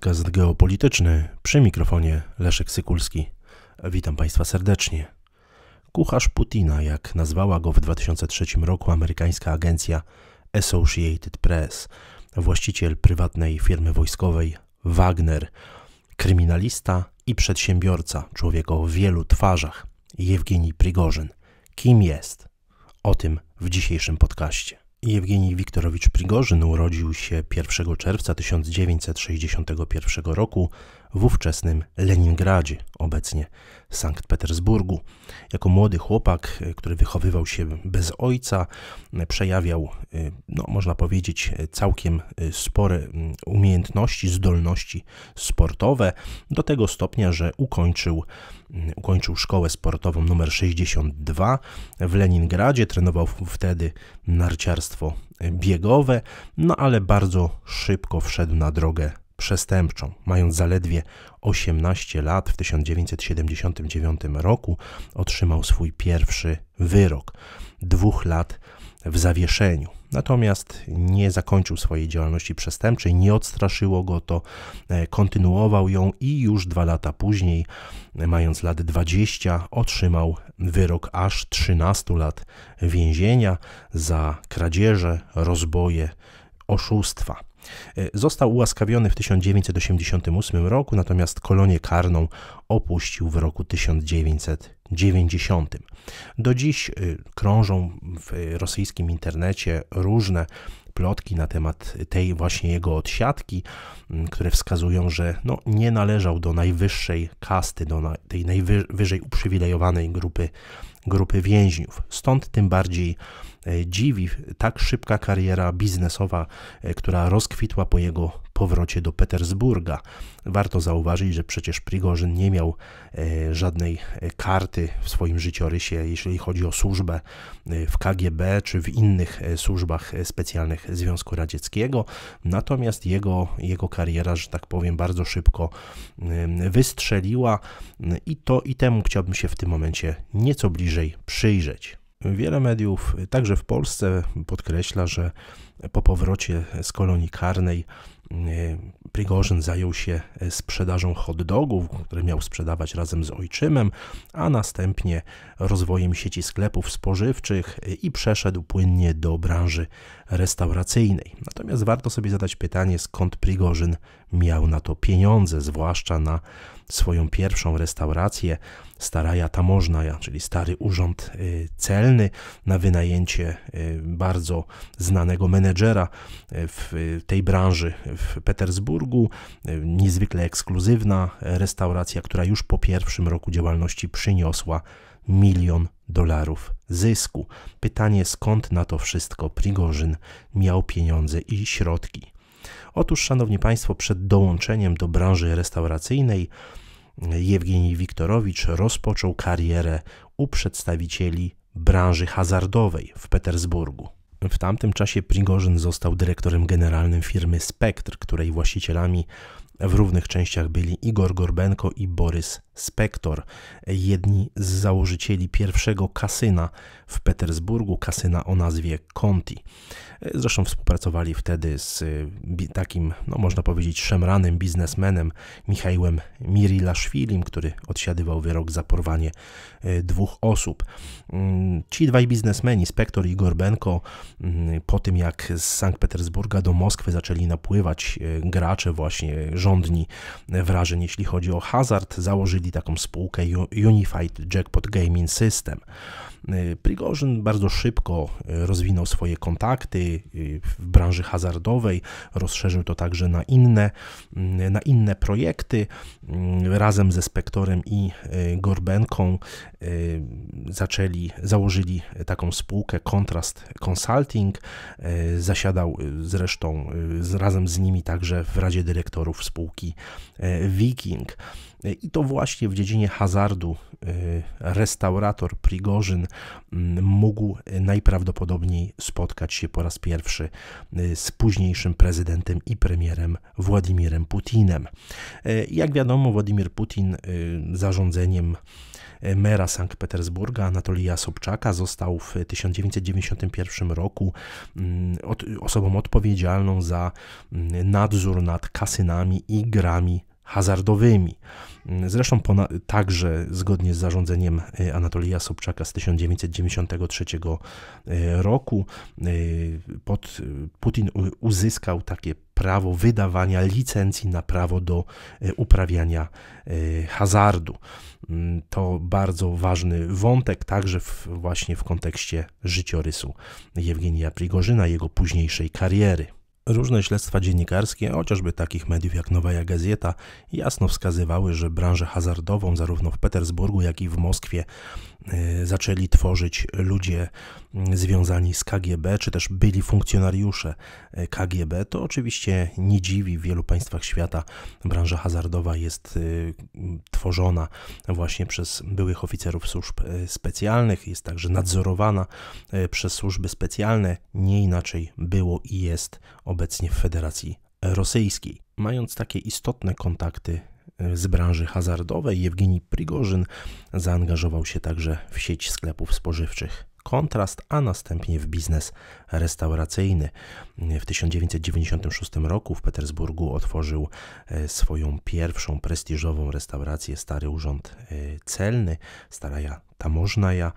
podcast geopolityczny przy mikrofonie Leszek Sykulski. Witam Państwa serdecznie. Kucharz Putina, jak nazwała go w 2003 roku amerykańska agencja Associated Press, właściciel prywatnej firmy wojskowej Wagner, kryminalista i przedsiębiorca, człowiek o wielu twarzach, Jewgeni Prigorzyn. Kim jest? O tym w dzisiejszym podcaście. Jewgenij Wiktorowicz Prigorzyn urodził się 1 czerwca 1961 roku w ówczesnym Leningradzie, obecnie Sankt Petersburgu. Jako młody chłopak, e, który wychowywał się bez ojca, e, przejawiał, e, no, można powiedzieć, całkiem spore umiejętności, zdolności sportowe, do tego stopnia, że ukończył, ukończył szkołę sportową numer 62 w Leningradzie, trenował wtedy narciarstwo biegowe, no ale bardzo szybko wszedł na drogę przestępczą. Mając zaledwie 18 lat w 1979 roku otrzymał swój pierwszy wyrok dwóch lat w zawieszeniu. Natomiast nie zakończył swojej działalności przestępczej, nie odstraszyło go to, e, kontynuował ją i już dwa lata później, e, mając lat 20, otrzymał wyrok aż 13 lat więzienia za kradzieże, rozboje, oszustwa. E, został ułaskawiony w 1988 roku, natomiast kolonię karną opuścił w roku 1990. Do dziś e, krążą w e, rosyjskim internecie różne plotki na temat tej właśnie jego odsiadki, mm, które wskazują, że no, nie należał do najwyższej kasty, do tej najwyżej uprzywilejowanej grupy, grupy więźniów. Stąd tym bardziej e, dziwi tak szybka kariera biznesowa, e, która rozkwitła po jego powrocie do Petersburga. Warto zauważyć, że przecież Prigorzyn nie miał e, żadnej e, karty w swoim życiorysie, jeśli chodzi o służbę e, w KGB czy w innych służbach specjalnych Związku Radzieckiego. Natomiast jego, jego kariera, że tak powiem, bardzo szybko wystrzeliła i to i temu chciałbym się w tym momencie nieco bliżej przyjrzeć. Wiele mediów, także w Polsce, podkreśla, że po powrocie z kolonii karnej E, Prigorzyn zajął się e, sprzedażą hot dogów, które miał sprzedawać razem z ojczymem, a następnie rozwojem sieci sklepów spożywczych e, i przeszedł płynnie do branży restauracyjnej. Natomiast warto sobie zadać pytanie, skąd Prigorzyn miał na to pieniądze, zwłaszcza na swoją pierwszą restaurację, Staraja Tamożnaja, czyli stary urząd y, celny na wynajęcie y, bardzo znanego menedżera y, w tej branży w Petersburgu. Niezwykle ekskluzywna restauracja, która już po pierwszym roku działalności przyniosła milion dolarów zysku. Pytanie, skąd na to wszystko Prigorzyn miał pieniądze i środki? Otóż, szanowni państwo, przed dołączeniem do branży restauracyjnej Jewgenij Wiktorowicz rozpoczął karierę u przedstawicieli branży hazardowej w Petersburgu. W tamtym czasie Prigorzyn został dyrektorem generalnym firmy Spektr, której właścicielami w równych częściach byli Igor Gorbenko i Borys Spektor, jedni z założycieli pierwszego kasyna w Petersburgu, kasyna o nazwie Conti. Zresztą współpracowali wtedy z e, takim, no można powiedzieć, szemranym biznesmenem Michałem Mirilaszwilim, który odsiadywał wyrok za porwanie e, dwóch osób. Mm, ci dwaj biznesmeni, Spektor i Gorbenko, mm, po tym jak z Sankt Petersburga do Moskwy zaczęli napływać e, gracze właśnie rządni wrażeń, jeśli chodzi o hazard, założyli prowadzili taką spółkę Unified Jackpot Gaming System. Y, Prigorzyn bardzo szybko y, rozwinął swoje kontakty y, w branży hazardowej, rozszerzył to także na inne, na inne projekty. Razem ze Spektorem i Gorbenką zaczęli, założyli taką spółkę Contrast Consulting. Zasiadał zresztą razem z nimi także w Radzie Dyrektorów spółki Viking. I to właśnie właśnie w dziedzinie hazardu y, restaurator Prigorzyn mm, mógł najprawdopodobniej spotkać się po raz pierwszy y, z późniejszym prezydentem i premierem Władimirem Putinem. Y, jak wiadomo, Władimir Putin zarządzeniem mera Sankt Petersburga Anatolija Sobczaka został w 1991 roku mm, osobą odpowiedzialną za mm, nadzór nad kasynami i grami hazardowymi. Zresztą także zgodnie z zarządzeniem e, Anatolija Sobczaka z 1993 e, roku e, pod, Putin uzyskał takie prawo wydawania licencji na prawo do uprawiania hazardu. Mm, to bardzo ważny wątek, także w, właśnie w kontekście życiorysu Jewgenia Prigorzyna, jego późniejszej kariery. Różne śledztwa dziennikarskie, chociażby takich mediów jak Nowa Gazeta, jasno wskazywały, że branżę hazardową zarówno w Petersburgu, jak i w Moskwie e, zaczęli tworzyć ludzie związani z KGB, czy też byli funkcjonariusze e, KGB, to oczywiście nie dziwi. W wielu państwach świata branża hazardowa jest e, tworzona właśnie przez byłych oficerów służb e, specjalnych, jest także nadzorowana przez służby specjalne. Nie inaczej było i jest obecnie w Federacji Rosyjskiej. Mając takie istotne kontakty z branży hazardowej, Jewgini Prigorzyn zaangażował się także w sieć sklepów spożywczych kontrast, a następnie w biznes restauracyjny. W 1996 roku w Petersburgu otworzył e, swoją pierwszą prestiżową restaurację Stary Urząd e, Celny, Staraja Tamożnaja,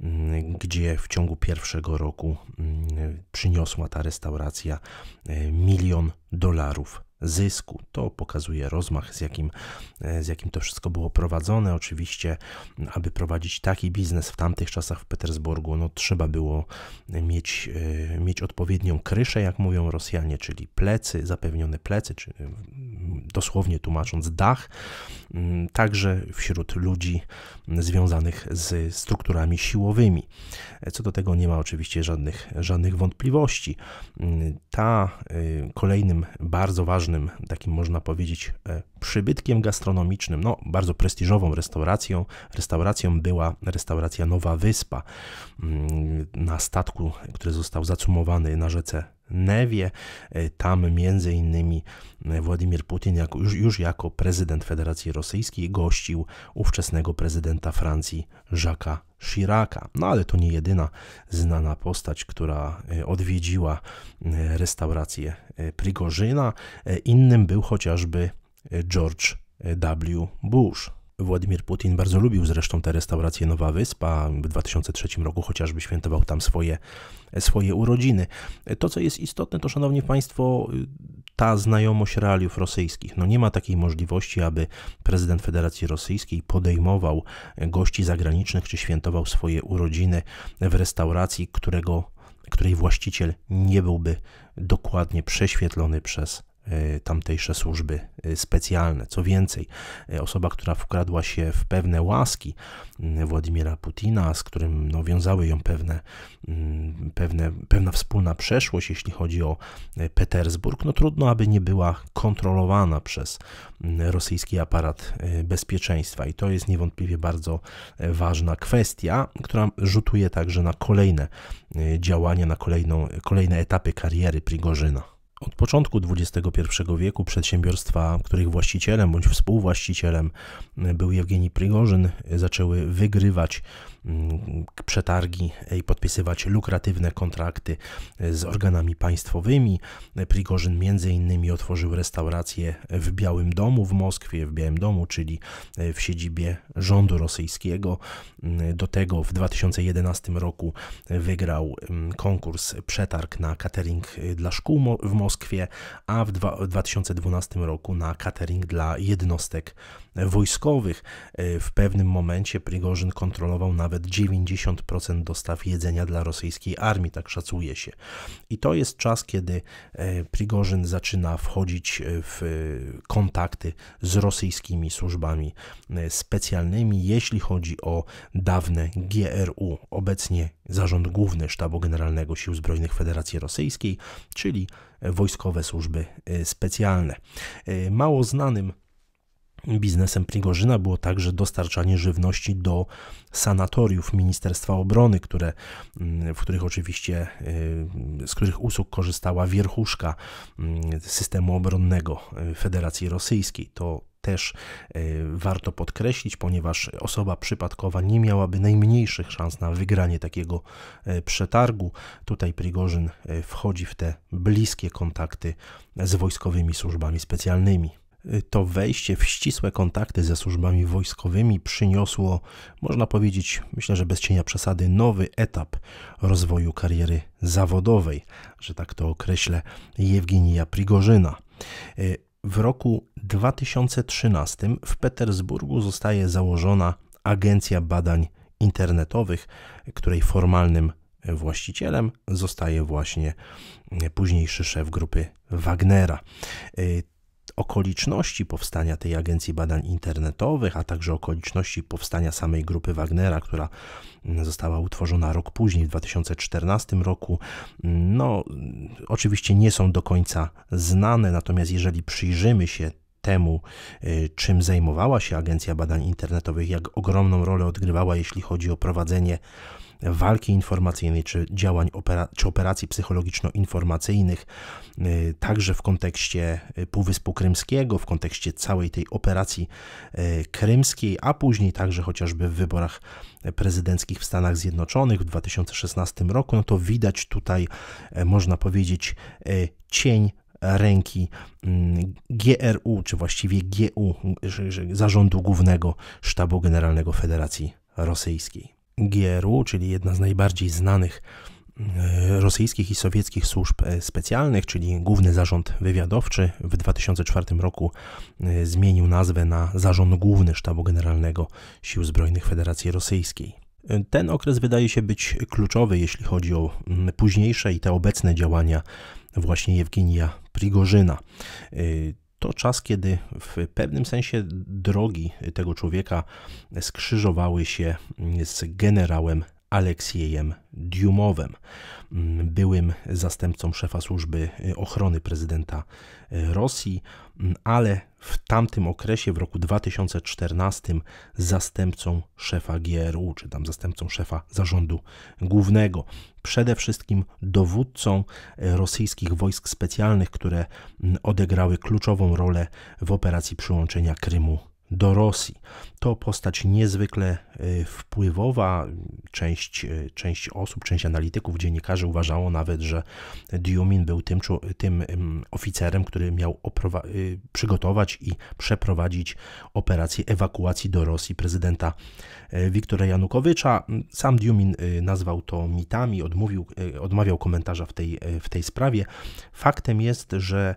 mm, gdzie w ciągu pierwszego roku mm, przyniosła ta restauracja e, milion dolarów zysku. To pokazuje rozmach, z jakim, e, z jakim to wszystko było prowadzone. Oczywiście, aby prowadzić taki biznes w tamtych czasach w Petersburgu, no, trzeba było mieć, e, mieć odpowiednią kryszę, jak mówią Rosjanie, czyli plecy, zapewnione plecy, czy e, dosłownie tłumacząc dach, mm, także wśród ludzi związanych z strukturami siłowymi. Co do tego nie ma oczywiście żadnych, żadnych wątpliwości. Mm, ta kolejnym bardzo ważnym takim można powiedzieć e, przybytkiem gastronomicznym, no bardzo prestiżową restauracją. Restauracją była restauracja Nowa Wyspa mm, na statku, który został zacumowany na rzece Newie. E, tam między innymi e, Władimir Putin jako, już, już jako prezydent Federacji Rosyjskiej gościł ówczesnego prezydenta Francji Jacques'a Chiraca. No ale to nie jedyna znana postać, która e, odwiedziła restaurację Prigorzyna. Innym był chociażby George W. Bush. Władimir Putin bardzo lubił zresztą te restauracje Nowa Wyspa. W 2003 roku chociażby świętował tam swoje, swoje urodziny. To, co jest istotne, to szanowni państwo, ta znajomość realiów rosyjskich. No nie ma takiej możliwości, aby prezydent Federacji Rosyjskiej podejmował gości zagranicznych czy świętował swoje urodziny w restauracji, którego której właściciel nie byłby dokładnie prześwietlony przez E, tamtejsze służby e, specjalne. Co więcej, e, osoba, która wkradła się w pewne łaski mm, Władimira Putina, z którym no, wiązały ją pewne, mm, pewne, pewna wspólna przeszłość, jeśli chodzi o Petersburg, no trudno, aby nie była kontrolowana przez mm, rosyjski aparat bezpieczeństwa. I to jest niewątpliwie bardzo ważna kwestia, która rzutuje także na kolejne działania, na kolejną, kolejne etapy kariery Prigorzyna. Od początku XXI wieku przedsiębiorstwa, których właścicielem bądź współwłaścicielem e, był Jewgeni Prigorzyn, e, zaczęły wygrywać Mm, przetargi e, i podpisywać lukratywne kontrakty e, z organami państwowymi. Prigorzyn między innymi otworzył restaurację w Białym Domu w Moskwie, w Białym Domu, czyli e, w siedzibie rządu rosyjskiego. Mm, do tego w 2011 roku wygrał mm, konkurs przetarg na catering dla szkół w Moskwie, a w 2012 roku na catering dla jednostek wojskowych. W pewnym momencie Prigorzyn kontrolował nawet nawet 90% dostaw jedzenia dla rosyjskiej armii, tak szacuje się. I to jest czas, kiedy e, Prigorzyn zaczyna wchodzić e, w kontakty z rosyjskimi służbami e, specjalnymi, jeśli chodzi o dawne GRU, obecnie Zarząd Główny Sztabu Generalnego Sił Zbrojnych Federacji Rosyjskiej, czyli wojskowe służby specjalne. Mało znanym Biznesem Prigorzyna było także dostarczanie żywności do sanatoriów Ministerstwa Obrony, które, w których oczywiście, y, z których usług korzystała wierchuszka y, systemu obronnego y, Federacji Rosyjskiej. To też warto podkreślić, ponieważ osoba przypadkowa nie miałaby najmniejszych szans na wygranie takiego przetargu. Tutaj Prigorzyn wchodzi w te bliskie kontakty z wojskowymi służbami specjalnymi to wejście w ścisłe kontakty ze służbami wojskowymi przyniosło, można powiedzieć, myślę, że bez cienia przesady, nowy etap rozwoju kariery zawodowej, że tak to określę, Jewgenija Prigorzyna. W roku 2013 w Petersburgu zostaje założona Agencja Badań Internetowych, której formalnym właścicielem zostaje właśnie późniejszy szef grupy Wagnera okoliczności powstania tej Agencji Badań Internetowych, a także okoliczności powstania samej grupy Wagnera, która mm, została utworzona rok później, w 2014 roku, mm, no oczywiście nie są do końca znane, natomiast jeżeli przyjrzymy się temu, y, czym zajmowała się Agencja Badań Internetowych, jak ogromną rolę odgrywała, jeśli chodzi o prowadzenie walki informacyjnej czy działań czy operacji psychologiczno-informacyjnych, y, także w kontekście y, Półwyspu Krymskiego, w kontekście całej tej operacji y, krymskiej, a później także chociażby w wyborach prezydenckich w Stanach Zjednoczonych w 2016 roku, no to widać tutaj, e, można powiedzieć, e, cień ręki mm, GRU, czy właściwie GU, zarządu głównego Sztabu Generalnego Federacji Rosyjskiej. GRU, czyli jedna z najbardziej znanych e, rosyjskich i sowieckich służb e, specjalnych, czyli Główny Zarząd Wywiadowczy, w 2004 roku e, zmienił nazwę na Zarząd Główny Sztabu Generalnego Sił Zbrojnych Federacji Rosyjskiej. Ten okres wydaje się być kluczowy, jeśli chodzi o późniejsze i te obecne działania właśnie Jewgenija Prigorzyna to czas, kiedy w pewnym sensie drogi tego człowieka skrzyżowały się z generałem Aleksiejem Diumowem, mm, byłym zastępcą szefa służby y, ochrony prezydenta y, Rosji, mm, ale w tamtym okresie, w roku 2014, zastępcą szefa GRU, czy tam zastępcą szefa zarządu głównego. Przede wszystkim dowódcą y, rosyjskich wojsk specjalnych, które mm, odegrały kluczową rolę w operacji przyłączenia Krymu do Rosji. To postać niezwykle y, wpływowa. Część, y, część osób, część analityków, dziennikarzy uważało nawet, że Diumin był tym, tym oficerem, który miał y, przygotować i przeprowadzić operację ewakuacji do Rosji prezydenta Wiktora Janukowycza. Sam Diumin nazwał to mitami, odmówił, odmawiał komentarza w tej, w tej sprawie. Faktem jest, że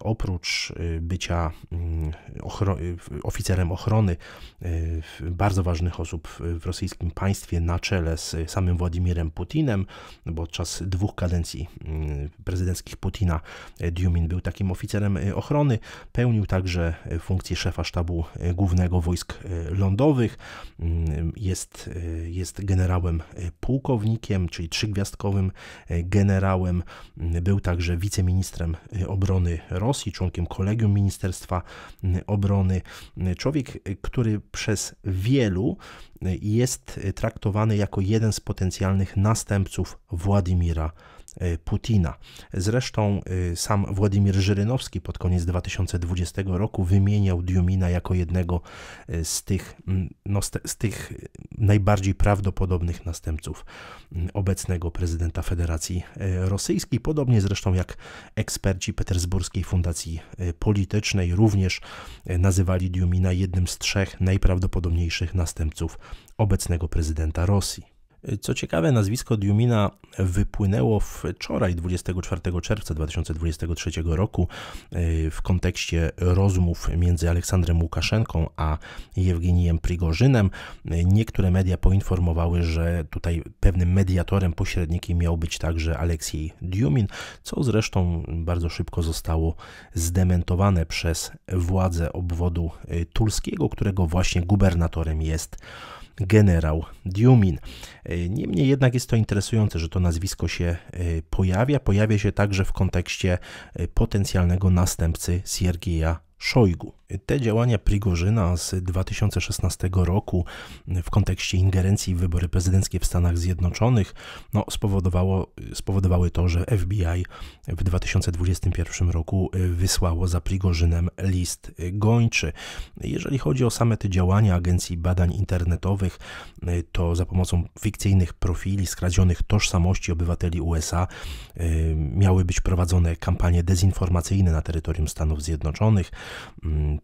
oprócz bycia mm, oficerem, oficerem ochrony y, bardzo ważnych osób w rosyjskim państwie na czele z samym Władimirem Putinem, bo podczas dwóch kadencji y, prezydenckich Putina y, Diumin był takim oficerem ochrony. Pełnił także funkcję szefa sztabu głównego wojsk lądowych. Jest, jest generałem pułkownikiem, czyli trzygwiazdkowym generałem. Był także wiceministrem obrony Rosji, członkiem kolegium Ministerstwa Obrony, Człowiek, y, który przez wielu y, jest traktowany jako jeden z potencjalnych następców Władimira Y, Putina. Zresztą y, sam Władimir Żyrynowski pod koniec 2020 roku wymieniał Diumina jako jednego y, z tych, mm, no, z tych najbardziej prawdopodobnych następców mm, obecnego prezydenta Federacji Rosyjskiej. Podobnie zresztą jak eksperci Petersburskiej Fundacji Politycznej również nazywali Diumina jednym z trzech najprawdopodobniejszych następców obecnego prezydenta Rosji. Co ciekawe, nazwisko Diumina wypłynęło wczoraj, 24 czerwca 2023 roku, e, w kontekście rozmów między Aleksandrem Łukaszenką a Jewginijem Prigorzynem. E, niektóre media poinformowały, że tutaj pewnym mediatorem, pośrednikiem miał być także Aleksiej Diumin, co zresztą bardzo szybko zostało zdementowane przez władze obwodu e, tulskiego, którego właśnie gubernatorem jest generał Diumin. E, niemniej jednak jest to interesujące, że to nazwisko się e, pojawia. Pojawia się także w kontekście e, potencjalnego następcy Siergieja Szojgu. Te działania Prigorzyna z 2016 roku w kontekście ingerencji w wybory prezydenckie w Stanach Zjednoczonych no, spowodowało, spowodowały to, że FBI w 2021 roku wysłało za Prigorzynem list gończy. Jeżeli chodzi o same te działania Agencji Badań Internetowych, to za pomocą fikcyjnych profili skradzionych tożsamości obywateli USA miały być prowadzone kampanie dezinformacyjne na terytorium Stanów Zjednoczonych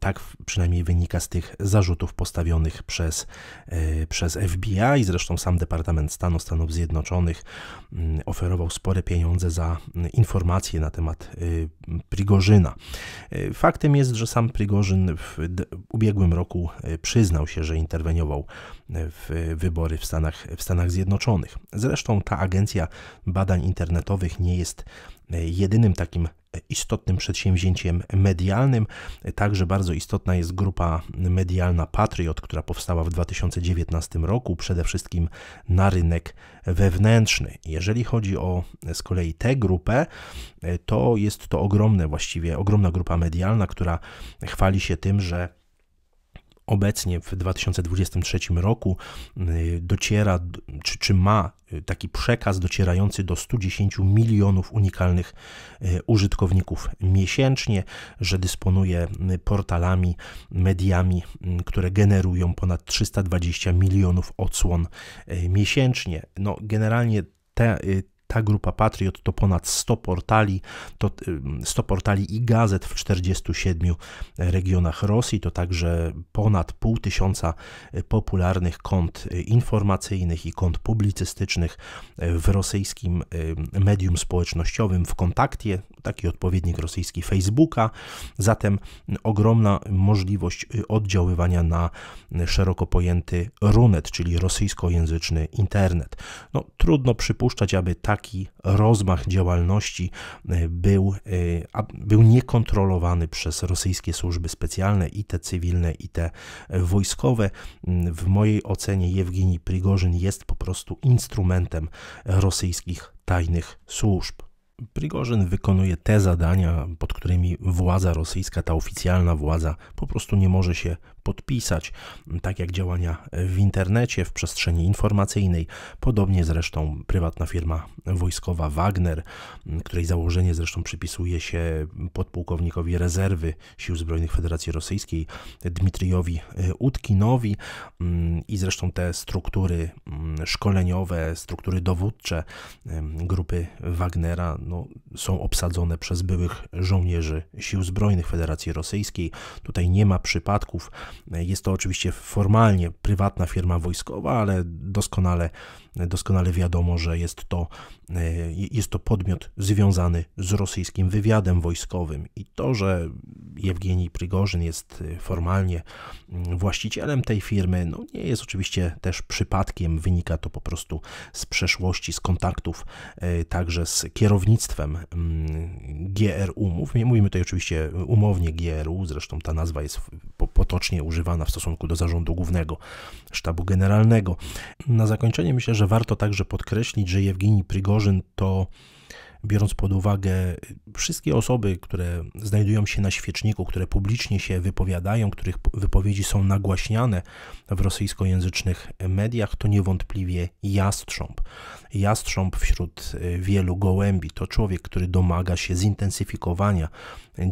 tak przynajmniej wynika z tych zarzutów postawionych przez, e, przez FBI. Zresztą sam Departament Stanu Stanów Zjednoczonych mm, oferował spore pieniądze za mm, informacje na temat y, Prigorzyna. E, faktem jest, że sam Prigorzyn w ubiegłym roku e, przyznał się, że interweniował w wybory w Stanach, w Stanach Zjednoczonych. Zresztą ta agencja badań internetowych nie jest jedynym takim istotnym przedsięwzięciem medialnym. Także bardzo istotna jest grupa medialna Patriot, która powstała w 2019 roku, przede wszystkim na rynek wewnętrzny. Jeżeli chodzi o z kolei tę grupę, to jest to ogromne właściwie, ogromna grupa medialna, która chwali się tym, że obecnie w 2023 roku y, dociera, czy, czy ma y, taki przekaz docierający do 110 milionów unikalnych y, użytkowników miesięcznie, że dysponuje portalami, mediami, które generują ponad 320 milionów odsłon miesięcznie. No, generalnie te, ta grupa Patriot to ponad 100 portali, to 100 portali i gazet w 47 regionach Rosji, to także ponad pół tysiąca y, popularnych kont y, informacyjnych i kont publicystycznych y, w rosyjskim medium społecznościowym w kontakcie, taki odpowiednik rosyjski Facebooka. Zatem ogromna możliwość oddziaływania na szeroko pojęty runet, czyli rosyjskojęzyczny internet. No, trudno przypuszczać, aby tak taki rozmach działalności e, był, e, był niekontrolowany przez rosyjskie służby specjalne, i te cywilne, i te e, wojskowe. Mm, w mojej ocenie Jewgini Prigorzyn jest po prostu instrumentem rosyjskich tajnych służb. Prigorzyn wykonuje te zadania, pod którymi władza rosyjska, ta oficjalna władza, po prostu nie może się podpisać, tak jak działania w internecie, w przestrzeni informacyjnej. Podobnie zresztą prywatna firma wojskowa Wagner, której założenie zresztą przypisuje się podpułkownikowi rezerwy Sił Zbrojnych Federacji Rosyjskiej Dmitrijowi e, Utkinowi mm, i zresztą te struktury mm, szkoleniowe, struktury dowódcze grupy Wagnera no, są obsadzone przez byłych żołnierzy Sił Zbrojnych Federacji Rosyjskiej. Tutaj nie ma przypadków jest to oczywiście formalnie prywatna firma wojskowa, ale doskonale Doskonale wiadomo, że jest to, e, jest to podmiot związany z rosyjskim wywiadem wojskowym i to, że Jewgenij Prigorzyn jest e, formalnie mm, właścicielem tej firmy, no nie jest oczywiście też przypadkiem, wynika to po prostu z przeszłości, z kontaktów e, także z kierownictwem mm, GRU. Mówimy tutaj oczywiście umownie GRU, zresztą ta nazwa jest potocznie używana w stosunku do zarządu głównego sztabu generalnego. Na zakończenie myślę, że że warto także podkreślić, że Jewgeni Prigorzyn to biorąc pod uwagę wszystkie osoby, które znajdują się na świeczniku, które publicznie się wypowiadają, których wypowiedzi są nagłaśniane w rosyjskojęzycznych mediach, to niewątpliwie jastrząb. Jastrząb wśród y, wielu gołębi to człowiek, który domaga się zintensyfikowania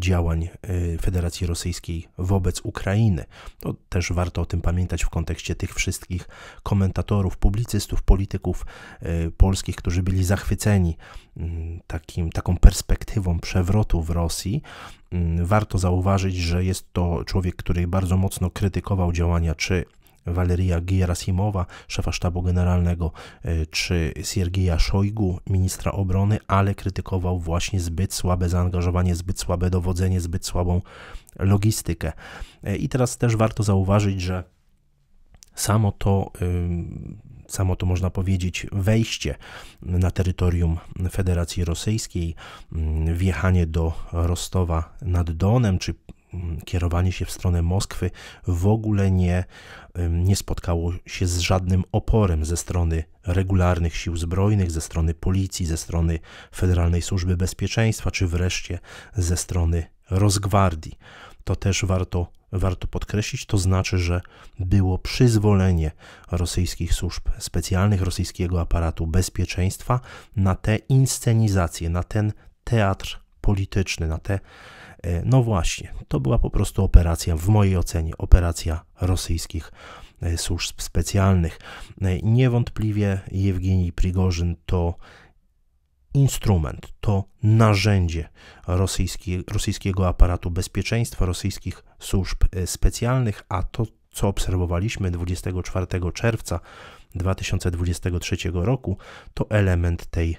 działań y, Federacji Rosyjskiej wobec Ukrainy. To też warto o tym pamiętać w kontekście tych wszystkich komentatorów, publicystów, polityków y, polskich, którzy byli zachwyceni mm, takim, taką perspektywą przewrotu w Rosji, mm, warto zauważyć, że jest to człowiek, który bardzo mocno krytykował działania czy Waleria Gierasimowa, szefa sztabu generalnego, e, czy Siergieja Szojgu, ministra obrony, ale krytykował właśnie zbyt słabe zaangażowanie, zbyt słabe dowodzenie, zbyt słabą logistykę. E, I teraz też warto zauważyć, że samo to, samo to można powiedzieć, wejście na terytorium Federacji Rosyjskiej, wjechanie do Rostowa nad Donem, czy kierowanie się w stronę Moskwy w ogóle nie, nie spotkało się z żadnym oporem ze strony regularnych sił zbrojnych, ze strony policji, ze strony Federalnej Służby Bezpieczeństwa, czy wreszcie ze strony Rozgwardii to też warto, warto podkreślić. To znaczy, że było przyzwolenie rosyjskich służb specjalnych, rosyjskiego aparatu bezpieczeństwa na te inscenizacje, na ten teatr polityczny, na te. E, no właśnie, to była po prostu operacja, w mojej ocenie, operacja rosyjskich e, służb specjalnych. E, niewątpliwie Jewgeni Prigorzyn to instrument, to narzędzie rosyjski, rosyjskiego aparatu bezpieczeństwa, rosyjskich służb e, specjalnych, a to, co obserwowaliśmy 24 czerwca 2023 roku, to element tej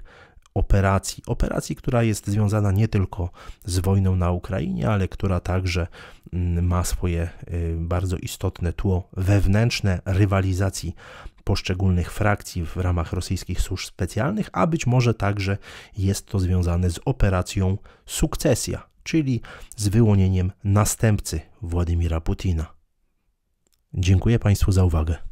operacji. Operacji, która jest związana nie tylko z wojną na Ukrainie, ale która także mm, ma swoje e, bardzo istotne tło wewnętrzne rywalizacji poszczególnych frakcji w ramach rosyjskich służb specjalnych, a być może także jest to związane z operacją Sukcesja, czyli z wyłonieniem następcy Władimira Putina. Dziękuję Państwu za uwagę.